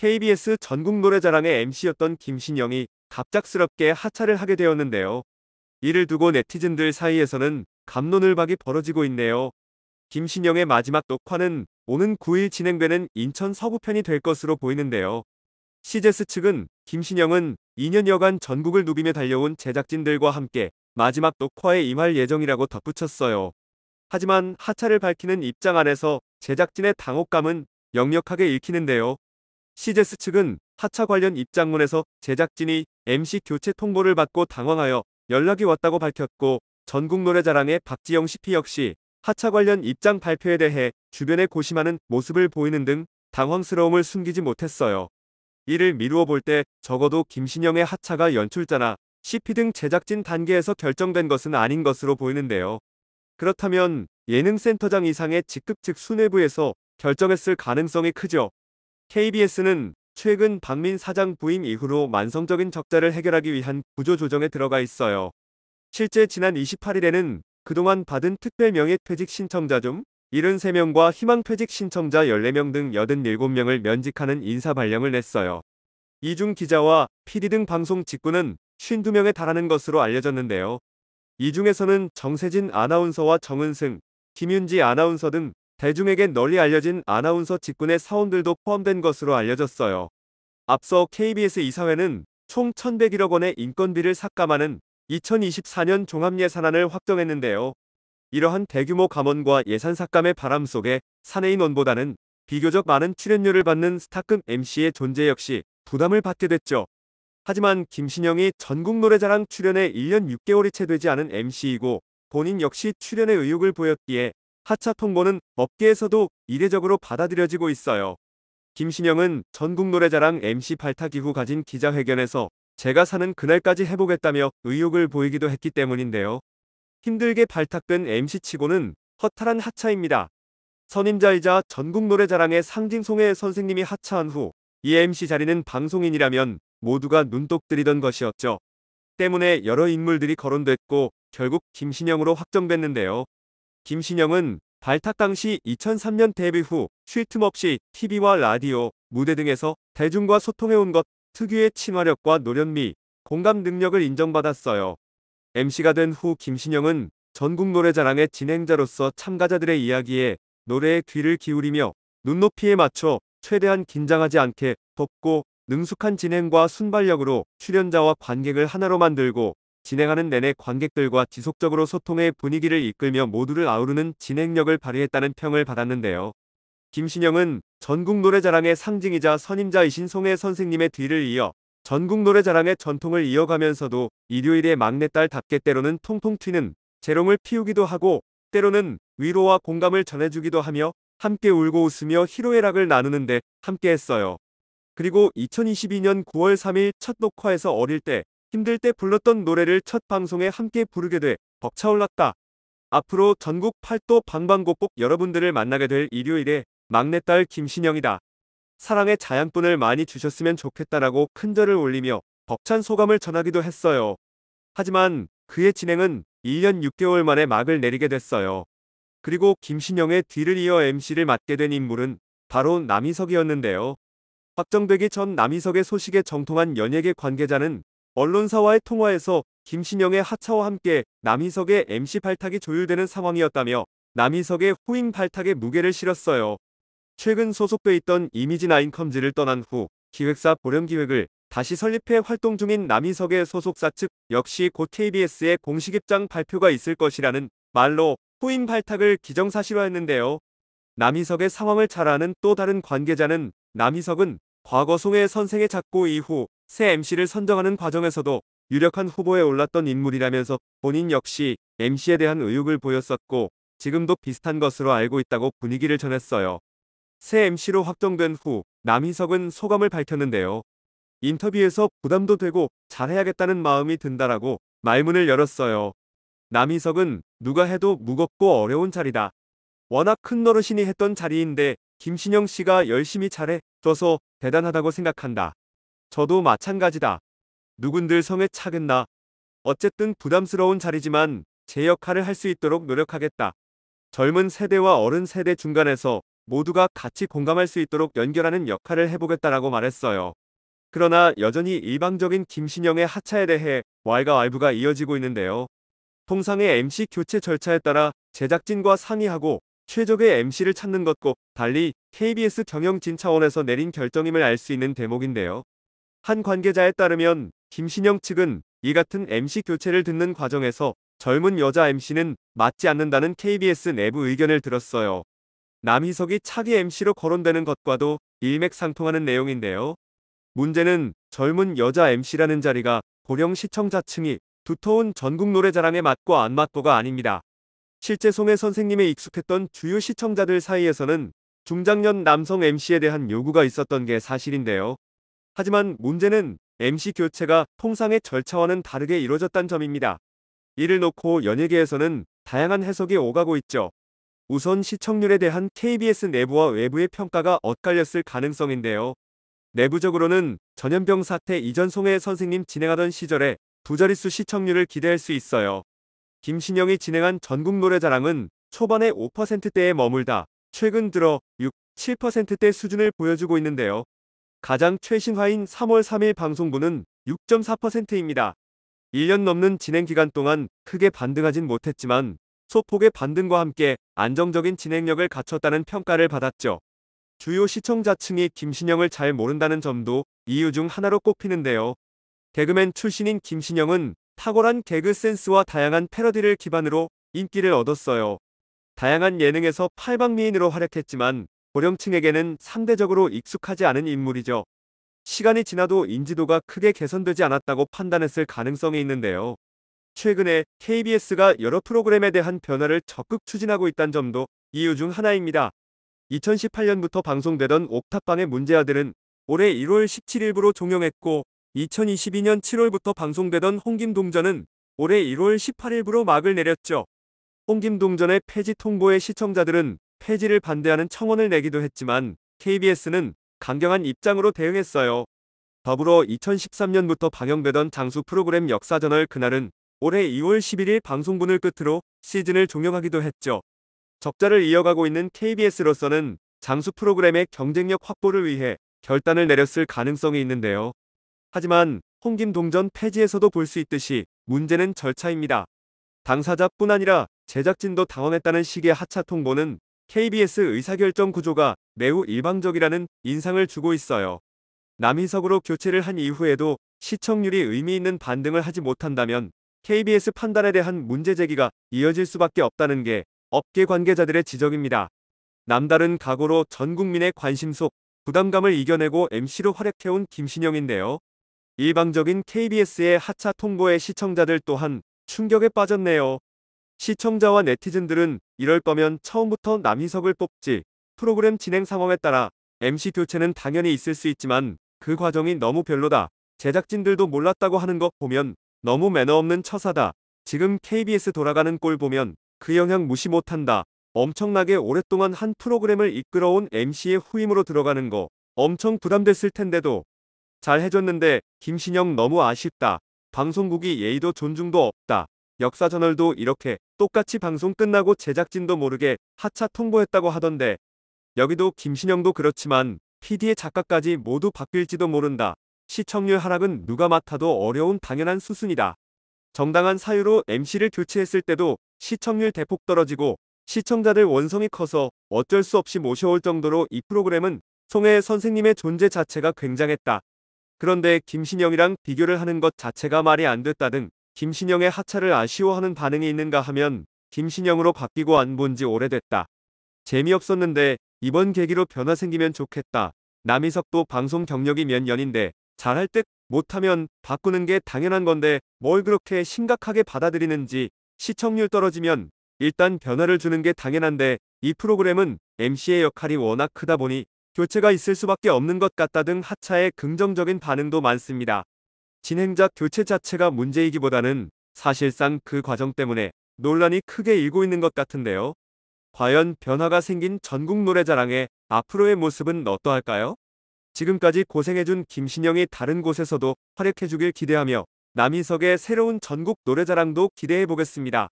KBS 전국 노래자랑의 MC였던 김신영이 갑작스럽게 하차를 하게 되었는데요. 이를 두고 네티즌들 사이에서는 감론을박이 벌어지고 있네요. 김신영의 마지막 녹화는 오는 9일 진행되는 인천 서구편이될 것으로 보이는데요. 시제스 측은 김신영은 2년여간 전국을 누비며 달려온 제작진들과 함께 마지막 녹화에 임할 예정이라고 덧붙였어요. 하지만 하차를 밝히는 입장 안에서 제작진의 당혹감은 역력하게 읽히는데요. 시제스 측은 하차 관련 입장문에서 제작진이 MC 교체 통보를 받고 당황하여 연락이 왔다고 밝혔고 전국 노래자랑의 박지영 CP 역시 하차 관련 입장 발표에 대해 주변에 고심하는 모습을 보이는 등 당황스러움을 숨기지 못했어요. 이를 미루어 볼 때 적어도 김신영의 하차가 연출자나 CP 등 제작진 단계에서 결정된 것은 아닌 것으로 보이는데요. 그렇다면 예능센터장 이상의 직급직 수뇌부에서 결정했을 가능성이 크죠. KBS는 최근 박민 사장 부임 이후로 만성적인 적자를 해결하기 위한 구조조정에 들어가 있어요. 실제 지난 28일에는 그동안 받은 특별 명예퇴직 신청자 중 73명과 희망퇴직 신청자 14명 등 87명을 면직하는 인사 발령을 냈어요. 이 중 기자와 PD 등 방송 직구는 52명에 달하는 것으로 알려졌는데요. 이 중에서는 정세진 아나운서와 정은승, 김윤지 아나운서 등 대중에게 널리 알려진 아나운서 직군의 사원들도 포함된 것으로 알려졌어요. 앞서 KBS 이사회는 총 1,101억 원의 인건비를 삭감하는 2024년 종합예산안을 확정했는데요. 이러한 대규모 감원과 예산 삭감의 바람 속에 사내인원보다는 비교적 많은 출연료를 받는 스타급 MC의 존재 역시 부담을 받게 됐죠. 하지만 김신영이 전국 노래자랑 출연에 1년 6개월이 채 되지 않은 MC이고 본인 역시 출연의 의욕을 보였기에 하차 통보는 업계에서도 이례적으로 받아들여지고 있어요. 김신영은 전국노래자랑 MC 발탁 이후 가진 기자회견에서 제가 사는 그날까지 해보겠다며 의욕을 보이기도 했기 때문인데요. 힘들게 발탁된 MC치고는 허탈한 하차입니다. 선임자이자 전국노래자랑의 상징송해 선생님이 하차한 후 이 MC 자리는 방송인이라면 모두가 눈독 들이던 것이었죠. 때문에 여러 인물들이 거론됐고 결국 김신영으로 확정됐는데요. 김신영은 발탁 당시 2003년 데뷔 후 쉴 틈 없이 TV와 라디오, 무대 등에서 대중과 소통해온 것 특유의 친화력과 노련미, 공감 능력을 인정받았어요. MC가 된 후 김신영은 전국 노래자랑의 진행자로서 참가자들의 이야기에 노래에 귀를 기울이며 눈높이에 맞춰 최대한 긴장하지 않게 덥고 능숙한 진행과 순발력으로 출연자와 관객을 하나로 만들고 진행하는 내내 관객들과 지속적으로 소통의 분위기를 이끌며 모두를 아우르는 진행력을 발휘했다는 평을 받았는데요. 김신영은 전국 노래자랑의 상징이자 선임자이신 송혜 선생님의 뒤를 이어 전국 노래자랑의 전통을 이어가면서도 일요일에 막내딸답게 때로는 통통 튀는 재롱을 피우기도 하고 때로는 위로와 공감을 전해주기도 하며 함께 울고 웃으며 희로애락을 나누는데 함께했어요. 그리고 2022년 9월 3일 첫 녹화에서 어릴 때 힘들 때 불렀던 노래를 첫 방송에 함께 부르게 돼 벅차올랐다. 앞으로 전국 팔도 방방곡곡 여러분들을 만나게 될 일요일에 막내딸 김신영이다. 사랑의 자양분을 많이 주셨으면 좋겠다라고 큰 절을 올리며 벅찬 소감을 전하기도 했어요. 하지만 그의 진행은 1년 6개월 만에 막을 내리게 됐어요. 그리고 김신영의 뒤를 이어 MC를 맡게 된 인물은 바로 남희석이었는데요. 확정되기 전 남희석의 소식에 정통한 연예계 관계자는 언론사와의 통화에서 김신영의 하차와 함께 남희석의 MC 발탁이 조율되는 상황이었다며 남희석의 후임 발탁에 무게를 실었어요. 최근 소속돼 있던 이미지나인컴즈를 떠난 후 기획사 보령기획을 다시 설립해 활동 중인 남희석의 소속사 측 역시 곧 KBS의 공식 입장 발표가 있을 것이라는 말로 후임 발탁을 기정사실화했는데요. 남희석의 상황을 잘 아는 또 다른 관계자는 남희석은 과거 송해 선생의 작고 이후 새 MC를 선정하는 과정에서도 유력한 후보에 올랐던 인물이라면서 본인 역시 MC에 대한 의욕을 보였었고 지금도 비슷한 것으로 알고 있다고 분위기를 전했어요. 새 MC로 확정된 후 남희석은 소감을 밝혔는데요. 인터뷰에서 부담도 되고 잘해야겠다는 마음이 든다라고 말문을 열었어요. 남희석은 누가 해도 무겁고 어려운 자리다. 워낙 큰 노릇이니 했던 자리인데 김신영 씨가 열심히 잘해 줘서 대단하다고 생각한다. 저도 마찬가지다. 누군들 성에 차겠나. 어쨌든 부담스러운 자리지만 제 역할을 할 수 있도록 노력하겠다. 젊은 세대와 어른 세대 중간에서 모두가 같이 공감할 수 있도록 연결하는 역할을 해보겠다라고 말했어요. 그러나 여전히 일방적인 김신영의 하차에 대해 왈가 왈부가 이어지고 있는데요. 통상의 MC 교체 절차에 따라 제작진과 상의하고 최적의 MC를 찾는 것과 달리 KBS 경영진 차원에서 내린 결정임을 알 수 있는 대목인데요. 한 관계자에 따르면 김신영 측은 이 같은 MC 교체를 듣는 과정에서 젊은 여자 MC는 맞지 않는다는 KBS 내부 의견을 들었어요. 남희석이 차기 MC로 거론되는 것과도 일맥상통하는 내용인데요. 문제는 젊은 여자 MC라는 자리가 고령 시청자층이 두터운 전국 노래자랑에 맞고 안맞고가 아닙니다. 실제 송혜 선생님의 익숙했던 주요 시청자들 사이에서는 중장년 남성 MC에 대한 요구가 있었던 게 사실인데요. 하지만 문제는 MC 교체가 통상의 절차와는 다르게 이루어졌단 점입니다. 이를 놓고 연예계에서는 다양한 해석이 오가고 있죠. 우선 시청률에 대한 KBS 내부와 외부의 평가가 엇갈렸을 가능성인데요. 내부적으로는 전염병 사태 이전 송혜 선생님 진행하던 시절에 두 자릿수 시청률을 기대할 수 있어요. 김신영이 진행한 전국 노래자랑은 초반에 5%대에 머물다 최근 들어 6, 7%대 수준을 보여주고 있는데요. 가장 최신화인 3월 3일 방송분은 6.4%입니다. 1년 넘는 진행 기간 동안 크게 반등하진 못했지만 소폭의 반등과 함께 안정적인 진행력을 갖췄다는 평가를 받았죠. 주요 시청자층이 김신영을 잘 모른다는 점도 이유 중 하나로 꼽히는데요. 개그맨 출신인 김신영은 탁월한 개그 센스와 다양한 패러디를 기반으로 인기를 얻었어요. 다양한 예능에서 팔방미인으로 활약했지만 고령층에게는 상대적으로 익숙하지 않은 인물이죠. 시간이 지나도 인지도가 크게 개선되지 않았다고 판단했을 가능성이 있는데요. 최근에 KBS가 여러 프로그램에 대한 변화를 적극 추진하고 있다는 점도 이유 중 하나입니다. 2018년부터 방송되던 옥탑방의 문제아들은 올해 1월 17일부로 종영했고 2022년 7월부터 방송되던 홍김동전은 올해 1월 18일부로 막을 내렸죠. 홍김동전의 폐지 통보의 시청자들은 폐지를 반대하는 청원을 내기도 했지만 KBS는 강경한 입장으로 대응했어요. 더불어 2013년부터 방영되던 장수 프로그램 역사저널 그날은 올해 2월 11일 방송분을 끝으로 시즌을 종영하기도 했죠. 적자를 이어가고 있는 KBS로서는 장수 프로그램의 경쟁력 확보를 위해 결단을 내렸을 가능성이 있는데요. 하지만 홍김동전 폐지에서도 볼 수 있듯이 문제는 절차입니다. 당사자뿐 아니라 제작진도 당황했다는 식의 하차 통보는 KBS 의사결정 구조가 매우 일방적이라는 인상을 주고 있어요. 남희석으로 교체를 한 이후에도 시청률이 의미 있는 반등을 하지 못한다면 KBS 판단에 대한 문제 제기가 이어질 수밖에 없다는 게 업계 관계자들의 지적입니다. 남다른 각오로 전 국민의 관심 속 부담감을 이겨내고 MC로 활약해온 김신영인데요. 일방적인 KBS의 하차 통보에 시청자들 또한 충격에 빠졌네요. 시청자와 네티즌들은 이럴 거면 처음부터 남희석을 뽑지 프로그램 진행 상황에 따라 MC 교체는 당연히 있을 수 있지만 그 과정이 너무 별로다. 제작진들도 몰랐다고 하는 것 보면 너무 매너 없는 처사다. 지금 KBS 돌아가는 꼴 보면 그 영향 무시 못한다. 엄청나게 오랫동안 한 프로그램을 이끌어온 MC의 후임으로 들어가는 거 엄청 부담됐을 텐데도 잘 해줬는데 김신영 너무 아쉽다. 방송국이 예의도 존중도 없다. 역사저널도 이렇게 똑같이 방송 끝나고 제작진도 모르게 하차 통보했다고 하던데 여기도 김신영도 그렇지만 PD의 작가까지 모두 바뀔지도 모른다. 시청률 하락은 누가 맡아도 어려운 당연한 수순이다. 정당한 사유로 MC를 교체했을 때도 시청률 대폭 떨어지고 시청자들 원성이 커서 어쩔 수 없이 모셔올 정도로 이 프로그램은 송혜 선생님의 존재 자체가 굉장했다. 그런데 김신영이랑 비교를 하는 것 자체가 말이 안됐다등 김신영의 하차를 아쉬워하는 반응이 있는가 하면 김신영으로 바뀌고 안 본 지 오래됐다. 재미없었는데 이번 계기로 변화 생기면 좋겠다. 남희석도 방송 경력이 몇 년인데 잘할 듯 못하면 바꾸는 게 당연한 건데 뭘 그렇게 심각하게 받아들이는지 시청률 떨어지면 일단 변화를 주는 게 당연한데 이 프로그램은 MC의 역할이 워낙 크다 보니 교체가 있을 수밖에 없는 것 같다 등 하차에 긍정적인 반응도 많습니다. 진행자 교체 자체가 문제이기보다는 사실상 그 과정 때문에 논란이 크게 일고 있는 것 같은데요. 과연 변화가 생긴 전국 노래자랑의 앞으로의 모습은 어떠할까요? 지금까지 고생해준 김신영이 다른 곳에서도 활약해주길 기대하며 남인석의 새로운 전국 노래자랑도 기대해보겠습니다.